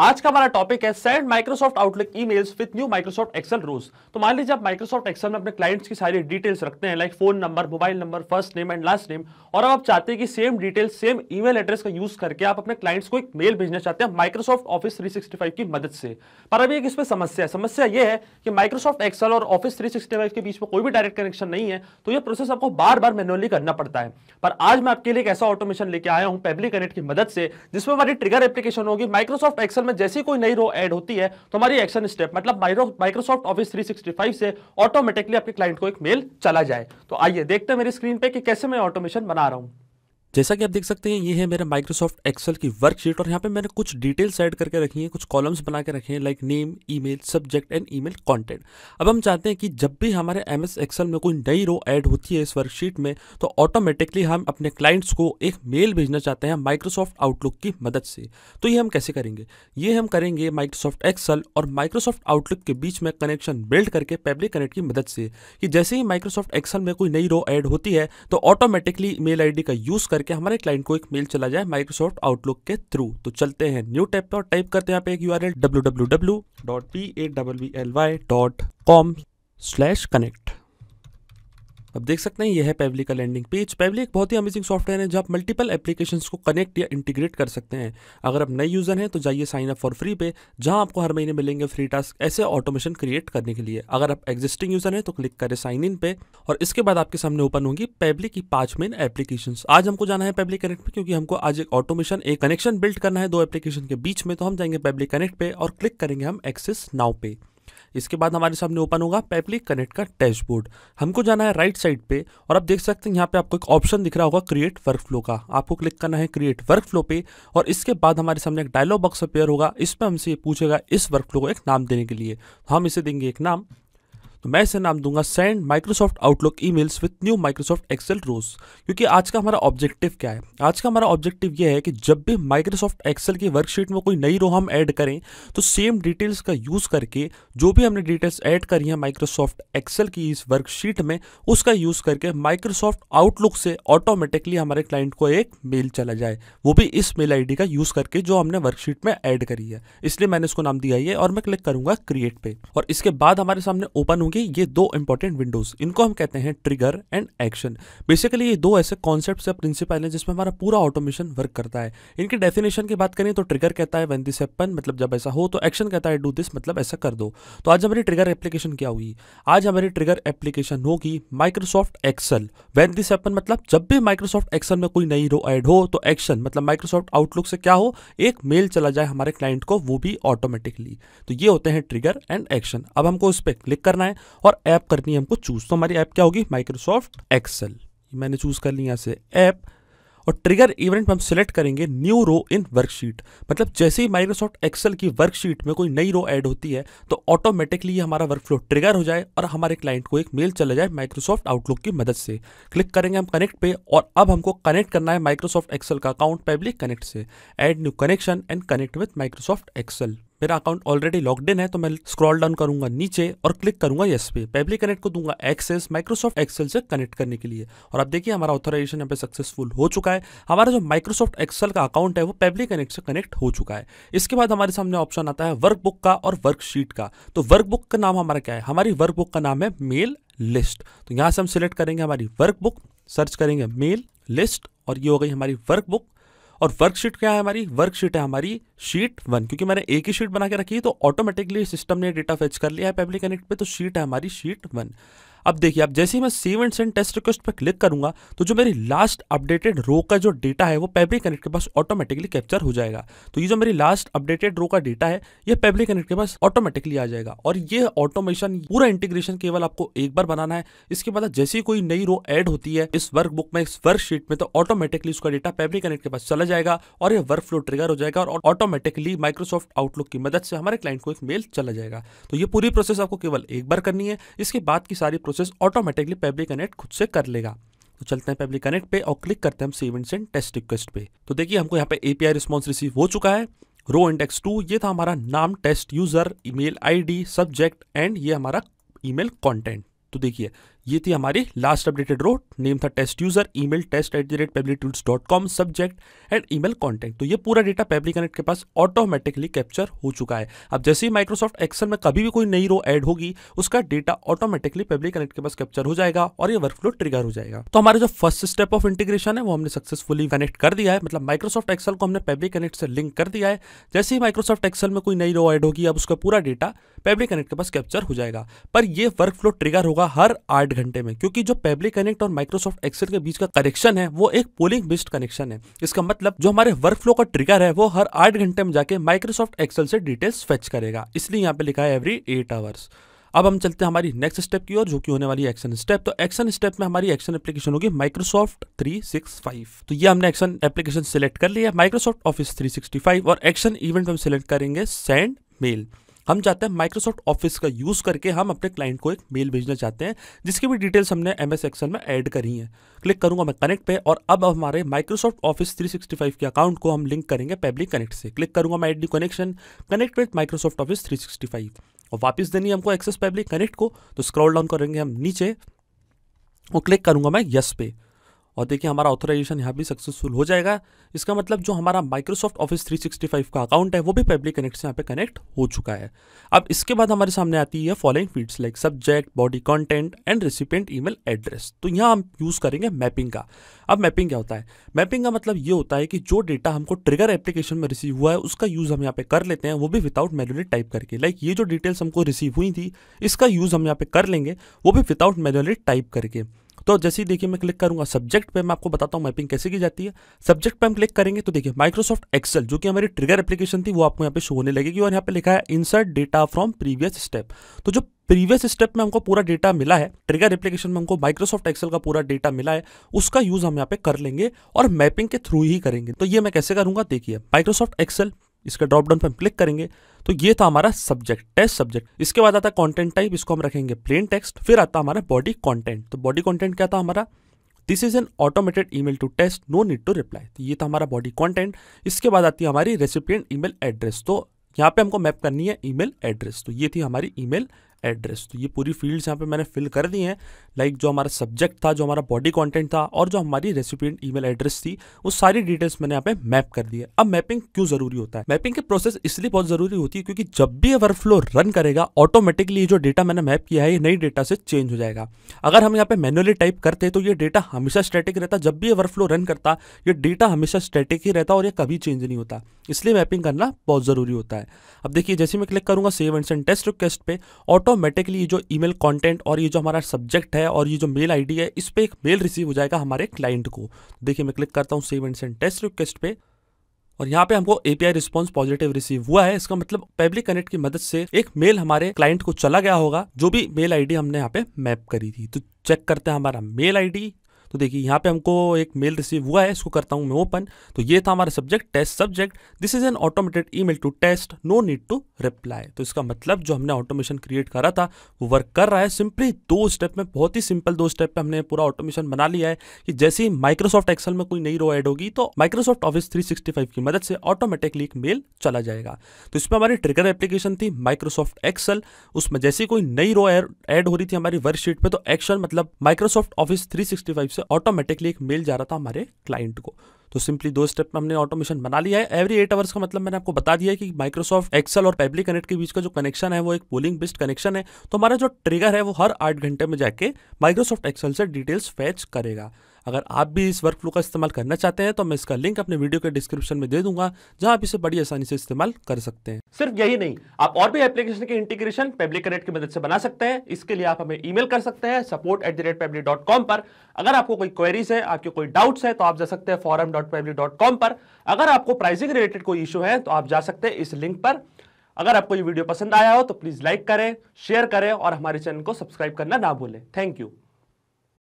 आज का हमारा टॉपिक है send Microsoft Outlook emails with new Microsoft Excel rules तो मान लीजिए आप माइक्रोसॉफ्ट एक्सेल में अपने क्लाइंट्स की सारी डिटेल्स रखते हैं like phone number mobile number first name and last name और अब आप चाहते हैं कि same detail same email address का यूज करके आप अपने क्लाइंट्स को एक मेल भेजना चाहते हैं माइक्रोसॉफ्ट ऑफिस थ्री की मदद से पर अभी एक इसमें समस्या है समस्या यह है कि माइक्रोसॉफ्ट एक्सेल और ऑफिस थ्री के बीच में कोई भी डायरेक्ट कनेक्शन नहीं है तो यह प्रोसेस आपको बार बार मैनुअली करना पड़ता है पर आज मैं आपके लिए एक ऐसा ऑटोमेशन लेके आया हूँ पेबली कनेक्ट की मदद से जिसमें हमारी ट्रिगर एप्लीकेशन होगी माइक्रोसॉफ्ट एक्सेल एक्सेल में जैसी कोई नई रो ऐड होती है तो हमारी एक्शन स्टेप मतलब माइक्रोसॉफ्ट ऑफिस 365 से ऑटोमेटिकली आपके क्लाइंट को एक मेल चला जाए तो आइए देखते हैं मेरी स्क्रीन पे कि कैसे मैं ऑटोमेशन बना रहा हूं जैसा कि आप देख सकते हैं ये है मेरा माइक्रोसॉफ्ट एक्सेल की वर्कशीट और यहाँ पे मैंने कुछ डिटेल्स ऐड करके रखी हैं कुछ कॉलम्स बना के रखे हैं like name email subject and email content अब हम चाहते हैं कि जब भी हमारे एम एस एक्सेल में कोई नई रो ऐड होती है इस वर्कशीट में तो ऑटोमेटिकली हम अपने क्लाइंट्स को एक मेल भेजना चाहते हैं माइक्रोसॉफ्ट आउटलुक की मदद से तो ये हम कैसे करेंगे ये हम करेंगे माइक्रोसॉफ्ट एक्सल और माइक्रोसॉफ्ट आउटलुक के बीच में कनेक्शन बिल्ड करके पब्लिक कनेक्ट की मदद से कि जैसे ही माइक्रोसॉफ्ट एक्सल में कोई नई रो ऐड होती है तो ऑटोमेटिकली मेल आई का यूज़ करके हमारे क्लाइंट को एक मेल चला जाए माइक्रोसॉफ्ट आउटलुक के थ्रू तो चलते हैं न्यू टैब पर टाइप करते हैं यहाँ पे एक U R L W W W dot P A W L Y dot com slash connect अब देख सकते हैं यह है पेवली का लैंडिंग पेज पेवली एक बहुत ही अमेजिंग सॉफ्टवेयर है जहाँ मल्टीपल एप्लीकेशन को कनेक्ट या इंटीग्रेट कर सकते हैं अगर आप नए यूजर हैं तो जाइए साइन अप फॉर फ्री पे जहाँ आपको हर महीने मिलेंगे फ्री टास्क ऐसे ऑटोमेशन क्रिएट करने के लिए अगर आप एग्जिस्टिंग यूजर हैं तो क्लिक करें साइन इन पे और इसके बाद आपके सामने ओपन होंगी पेबली की पांच मेन एप्लीकेशन आज हमको जाना है पेब्लिक कनेक्ट पे क्योंकि हमको आज एक ऑटोमेशन एक कनेक्शन बिल्ड करना है दो एप्लीकेशन के बीच में तो हम जाएंगे पेवली कनेक्ट पे और क्लिक करेंगे हम एक्सेस नाउ पे इसके बाद हमारे सामने ओपन होगा पैप्लिक कनेक्ट का डैशबोर्ड हमको जाना है राइट साइड पे और आप देख सकते हैं यहाँ पे आपको एक ऑप्शन दिख रहा होगा क्रिएट वर्क फ्लो का आपको क्लिक करना है क्रिएट वर्क फ्लो पे और इसके बाद हमारे सामने एक डायलॉग बॉक्स अपेयर होगा इसमें हमसे पूछेगा इस वर्क फ्लो को एक नाम देने के लिए तो हम इसे देंगे एक नाम तो मैं इसे नाम दूंगा send Microsoft Outlook emails with new Microsoft Excel rows क्योंकि आज का हमारा ऑब्जेक्टिव क्या है आज का हमारा ऑब्जेक्टिव यह है कि जब भी माइक्रोसॉफ्ट एक्सेल की वर्कशीट में कोई नई रो हम ऐड करें तो सेम डिटेल्स का यूज़ करके जो भी हमने डिटेल्स ऐड करी है माइक्रोसॉफ्ट एक्सेल की इस वर्कशीट में उसका यूज़ करके माइक्रोसॉफ्ट आउटलुक से ऑटोमेटिकली हमारे क्लाइंट को एक मेल चला जाए वो भी इस मेल आईडी का यूज़ करके जो हमने वर्कशीट में ऐड करी है इसलिए मैंने इसको नाम दिया है और मैं क्लिक करूंगा क्रिएट पे और इसके बाद हमारे सामने ओपन होंगे होंगी ये दो इंपॉर्टेंट विंडोज इनको हम कहते हैं ट्रिगर एंड एक्शन बेसिकली ये दो ऐसे कॉन्सेप्ट या प्रिंसिपल हैं जिसमें हमारा पूरा ऑटोमेशन वर्क करता है इनकी डेफिनेशन की बात करें तो ट्रिगर कहता है वेन दिस हैपन मतलब जब ऐसा हो तो एक्शन कहता है डू दिस मतलब ऐसा कर दो तो आज हमारी ट्रिगर एप्लीकेशन क्या होगी आज हमारी ट्रिगर एप्लीकेशन होगी Microsoft Excel when this happen मतलब जब भी माइक्रोसॉफ्ट एक्सल में कोई नई रो एड हो तो एक्शन मतलब माइक्रोसॉफ्ट आउटलुक से क्या हो एक मेल चला जाए हमारे क्लाइंट को वो भी ऑटोमेटिकली तो ये होते हैं ट्रिगर एंड एक्शन अब हमको उस पर क्लिक करना है और ऐप करनी है हमको चूज़ तो हमारी ऐप क्या होगी माइक्रोसॉफ्ट एक्सेल मैंने चूज़ कर लिया यहाँ से ऐप और ट्रिगर इवेंट हम सिलेक्ट करेंगे न्यू रो इन वर्कशीट मतलब जैसे ही माइक्रोसॉफ्ट एक्सेल की वर्कशीट में कोई नई रो ऐड होती है तो ऑटोमेटिकली हमारा वर्कफ्लो ट्रिगर हो जाए और हमारे क्लाइंट को एक मेल चला जाए माइक्रोसॉफ्ट आउटलुक की मदद से क्लिक करेंगे हम कनेक्ट पे और अब हमको कनेक्ट करना है माइक्रोसॉफ्ट एक्सेल का अकाउंट पब्लिक कनेक्ट से add new connection and connect with Microsoft Excel मेरा अकाउंट ऑलरेडी लॉकड इन है तो मैं स्क्रॉल डाउन करूंगा नीचे और क्लिक करूंगा यस पे पब्लिक कनेक्ट को दूंगा एक्सेस माइक्रोसॉफ्ट एक्सेल से कनेक्ट करने के लिए और आप देखिए हमारा ऑथोराइजेशन यहाँ पे सक्सेसफुल हो चुका है हमारा जो माइक्रोसॉफ्ट एक्सेल का अकाउंट है वो पब्लिक कनेक्ट से कनेक्ट हो चुका है इसके बाद हमारे सामने ऑप्शन आता है वर्कबुक का और वर्कशीट का तो वर्कबुक का नाम हमारा क्या है हमारी वर्कबुक का नाम है मेल लिस्ट तो यहाँ से हम सिलेक्ट करेंगे हमारी वर्कबुक सर्च करेंगे मेल लिस्ट और ये हो गई हमारी वर्कबुक और वर्कशीट क्या है हमारी वर्कशीट है हमारी शीट वन क्योंकि मैंने एक ही शीट बना के रखी है तो ऑटोमेटिकली सिस्टम ने डेटा फेच कर लिया है पब्लिक कनेक्ट पे तो शीट है हमारी शीट वन अब देखिए आप जैसे ही मैं save and send test request पर क्लिक करूंगा तो जो मेरी लास्ट अपडेटेड रो का जो डेटा है वो पेब्लिक कनेक्ट के पास ऑटोमेटिकली कैप्चर हो जाएगा तो ये जो मेरी लास्ट अपडेटेड रो का डेटा है ये पेब्लिक कनेक्ट के पास ऑटोमेटिकली आ जाएगा और ये ऑटोमेशन पूरा इंटीग्रेशन केवल आपको एक बार बनाना है इसके बाद मतलब जैसे ही कोई नई रो एड होती है इस बुक में इस वर्कशीट में तो ऑटोमेटिकली उसका डेटा पेब्लिक कनेक्ट के पास चला जाएगा और ये वर्क फ्लो ट्रिगर हो जाएगा और ऑटोमेटिकली माइक्रोसॉफ्ट आउटलुक की मदद से हमारे क्लाइंट को एक मेल चला जाएगा तो ये पूरी प्रोसेस आपको केवल एक बार करनी है इसके बाद की सारी प्रोसेस ऑटोमेटिकली पेबली कनेक्ट खुद से कर लेगा तो चलते हैं पेबली कनेक्ट पे और क्लिक करते हैं हम save and send test request पे तो देखिए हमको यहाँ पे एपीआई रिस्पॉन्स रिसीव हो चुका है रो इंडेक्स टू ये था हमारा नाम test user email ID subject and ये हमारा ईमेल कंटेंट तो देखिए ये थी हमारी लास्ट अपडेटेड रोड नेम था test user email test at the rate Pabbly tools dot com subject and email content तो ये पूरा डेटा पेबली कनेक्ट के पास ऑटोमेटिकली कैप्चर हो चुका है अब जैसे ही माइक्रोसॉफ्ट एक्सेल में कभी भी कोई नई रो ऐड होगी उसका डेटा ऑटोमेटिकली पेबली कनेक्ट के पास कैप्चर हो जाएगा और ये वर्कफ्लो ट्रिगर हो जाएगा तो हमारा जो फर्स्ट स्टेप ऑफ इंटीग्रेशन है वो हमने सक्सेसफुली कनेक्ट कर दिया है मतलब माइक्रोसॉफ्ट एक्सेल को हमने पेबली कनेक्ट से लिंक कर दिया है जैसे ही माइक्रोसॉफ्ट एक्सेल में कोई नई रो ऐड होगी अब उसका पूरा डेटा पेबली कनेक्ट के पास कैप्चर हो जाएगा पर यह वर्कफ्लो ट्रिगर होगा हर आर्ट डेढ़ घंटे में क्योंकि जो पब्लिक कनेक्ट और माइक्रोसॉफ्ट एक्सेल के बीच का कनेक्शन है वो एक पोलिंग बेस्ड कनेक्शन है इसका मतलब जो हमारे वर्क फ्लो का ट्रिगर है वो हर आठ घंटे में जाके माइक्रोसॉफ्ट एक्सेल से डिटेल्स फेच करेगा इसलिए यहाँ पे लिखा है एवरी एट आवर्स अब हम चलते हैं हमारी नेक्स्ट स्टेप की ओर जो कि होने वाली एक्शन स्टेप तो एक्शन स्टेप में हमारी एक्शन एप्लीकेशन होगी माइक्रोसॉफ्ट 365 तो ये हमने एक्शन एप्लीकेशन सिलेक्ट कर लिया माइक्रोसॉफ्ट ऑफिस 365 और एक्शन इवेंट हम सिलेक्ट करेंगे सेंड मेल हम चाहते हैं माइक्रोसॉफ्ट ऑफिस का यूज़ करके हम अपने क्लाइंट को एक मेल भेजना चाहते हैं जिसकी भी डिटेल्स हमने एम एस एक्सल में ऐड करी हैं क्लिक करूंगा मैं कनेक्ट पे और अब हमारे माइक्रोसॉफ्ट ऑफिस 365 के अकाउंट को हम लिंक करेंगे पब्लिक कनेक्ट से क्लिक करूंगा मैं add connection connect with Microsoft Office three और वापस देनी हमको एक्सेस पब्लिक कनेक्ट को तो स्क्रॉल डाउन करेंगे हम नीचे और क्लिक करूंगा मैं यस पे और देखिए हमारा ऑथोराइजेशन यहाँ भी सक्सेसफुल हो जाएगा इसका मतलब जो हमारा माइक्रोसॉफ्ट ऑफिस 365 का अकाउंट है वो भी पब्लिक कनेक्ट से यहाँ पे कनेक्ट हो चुका है अब इसके बाद हमारे सामने आती है following fields like subject body content and recipient email address तो यहाँ हम यूज़ करेंगे मैपिंग का अब मैपिंग क्या होता है मैपिंग का मतलब ये होता है कि जो डेटा हमको ट्रिगर एप्लीकेशन में रिसीव हुआ है उसका यूज़ हम यहाँ पे कर लेते हैं वो भी विदाउट मेनुअली टाइप करके लाइक ये जो डिटेल्स हमको रिसीव हुई थी इसका यूज़ हम यहाँ पे कर लेंगे वो भी विदाउट मेनुअली टाइप करके तो जैसे ही देखिए मैं क्लिक करूंगा सब्जेक्ट पे मैं आपको बताता हूँ मैपिंग कैसे की जाती है सब्जेक्ट पे हम क्लिक करेंगे तो देखिए माइक्रोसॉफ्ट एक्सेल जो कि हमारी ट्रिगर एप्लीकेशन थी वो आपको यहाँ पे शो होने लगेगी और यहाँ पे लिखा है insert data from previous step तो जो प्रीवियस स्टेप में हमको पूरा डेटा मिला है ट्रिगर एप्लीकेशन में हमको माइक्रोसॉफ्ट एक्सेल का पूरा डेटा मिला है उसका यूज हम यहाँ पे कर लेंगे और मैपिंग के थ्रू ही करेंगे तो ये मैं कैसे करूंगा देखिए माइक्रोसॉफ्ट एक्सेल इसका ड्रॉप डाउन पर हम क्लिक करेंगे तो ये था हमारा सब्जेक्ट टेस्ट सब्जेक्ट इसके बाद आता है कॉन्टेंट टाइप इसको हम रखेंगे प्लेन टेक्स्ट फिर आता हमारा बॉडी कॉन्टेंट तो बॉडी कॉन्टेंट क्या था हमारा this is an automated email to test no need to reply तो ये था हमारा बॉडी कॉन्टेंट इसके बाद आती है हमारी रेसिपियंट ईमेल एड्रेस तो यहाँ पे हमको मैप करनी है ईमेल एड्रेस तो ये थी हमारी ईमेल एड्रेस तो ये पूरी फील्ड्स यहाँ पे मैंने फिल कर दी हैं लाइक जो हमारा सब्जेक्ट था जो हमारा बॉडी कंटेंट था और जो हमारी रेसिपिएंट ईमेल एड्रेस थी वो सारी डिटेल्स मैंने यहाँ पे मैप कर दी है अब मैपिंग क्यों जरूरी होता है मैपिंग की प्रोसेस इसलिए बहुत जरूरी होती है क्योंकि जब भी वर्क फ्लो रन करेगा ऑटोमेटिकली जो डेटा मैंने मैप किया है ये नई डेटा से चेंज हो जाएगा अगर हम यहाँ पे मैनुअली टाइप करते तो ये डेटा हमेशा स्ट्रेटिक रहता जब भी ये वर्क फ्लो रन करता ये डेटा हमेशा स्ट्रेटिक ही रहता और ये कभी चेंज नहीं होता इसलिए मैपिंग करना बहुत जरूरी होता है अब देखिए जैसे मैं क्लिक करूंगा save and send test request पे ऑटो ऑटोमेटिकली जो ईमेल कंटेंट और ये जो हमारा सब्जेक्ट है और ये जो मेल आईडी है इस पर एक मेल रिसीव हो जाएगा हमारे क्लाइंट को तो देखिए मैं क्लिक करता हूँ save and send test request पे और यहाँ पे हमको एपीआई रिस्पॉन्स पॉजिटिव रिसीव हुआ है इसका मतलब पब्लिक कनेक्ट की मदद से एक मेल हमारे क्लाइंट को चला गया होगा जो भी मेल आईडी हमने यहाँ पे मैप करी थी तो चेक करते हैं हमारा मेल आईडी तो देखिए यहाँ पे हमको एक मेल रिसीव हुआ है इसको करता हूँ मैं ओपन तो ये था हमारा subject test subject this is an automated mail to test no need to reply तो इसका मतलब जो हमने ऑटोमेशन क्रिएट करा था वो वर्क कर रहा है सिंपली दो स्टेप में बहुत ही सिंपल दो स्टेप पर हमने पूरा ऑटोमेशन बना लिया है कि जैसे ही माइक्रोसॉफ्ट एक्सल में कोई नई रो एड होगी तो माइक्रोसॉफ्ट ऑफिस थ्री की मदद से ऑटोमेटिकली एक मेल चला जाएगा तो इसमें हमारी ट्रिगर एप्लीकेशन थी माइक्रोसॉफ्ट एक्सल उसमें जैसे कोई नई रो एड हो रही थी हमारी वर्कशीट पे तो एक्शन मतलब माइक्रोसॉफ्ट ऑफिस 365 से से ऑटोमेटिकली एक मेल जा रहा था हमारे क्लाइंट को तो सिंपली दो स्टेप में हमने ऑटोमेशन बना लिया है एवरी एट आवर्स का मतलब मैंने आपको बता दिया है कि माइक्रोसॉफ्ट एक्सेल और पब्लिक कनेक्ट के बीच का जो कनेक्शन है वो एक पोलिंग बेस्ड कनेक्शन है तो हमारा जो ट्रिगर है वो हर आठ घंटे में जाके माइक्रोसॉफ्ट एक्सेल से डिटेल्स फैच करेगा अगर आप भी इस वर्क फ्लो का इस्तेमाल करना चाहते हैं तो मैं इसका लिंक अपने वीडियो के डिस्क्रिप्शन में दे दूंगा जहां आप इसे बड़ी आसानी से इस्तेमाल कर सकते हैं सिर्फ यही नहीं आप और भी एप्लीकेशन के इंटीग्रेशन पब्लिक कनेक्ट की मदद से बना सकते हैं इसके लिए आप हमें ई कर सकते हैं support at the rate Pabbly dot com पर अगर आपको कोई क्वेरीज है आपके कोई डाउट्स है तो आप जा सकते हैं forum dot Pabbly dot com पर अगर आपको प्राइसिंग रिलेटेड कोई इशू है तो आप जा सकते हैं इस लिंक पर अगर आपको ये वीडियो पसंद आया हो तो प्लीज़ लाइक करें शेयर करें और हमारे चैनल को सब्सक्राइब करना ना भूलें थैंक यू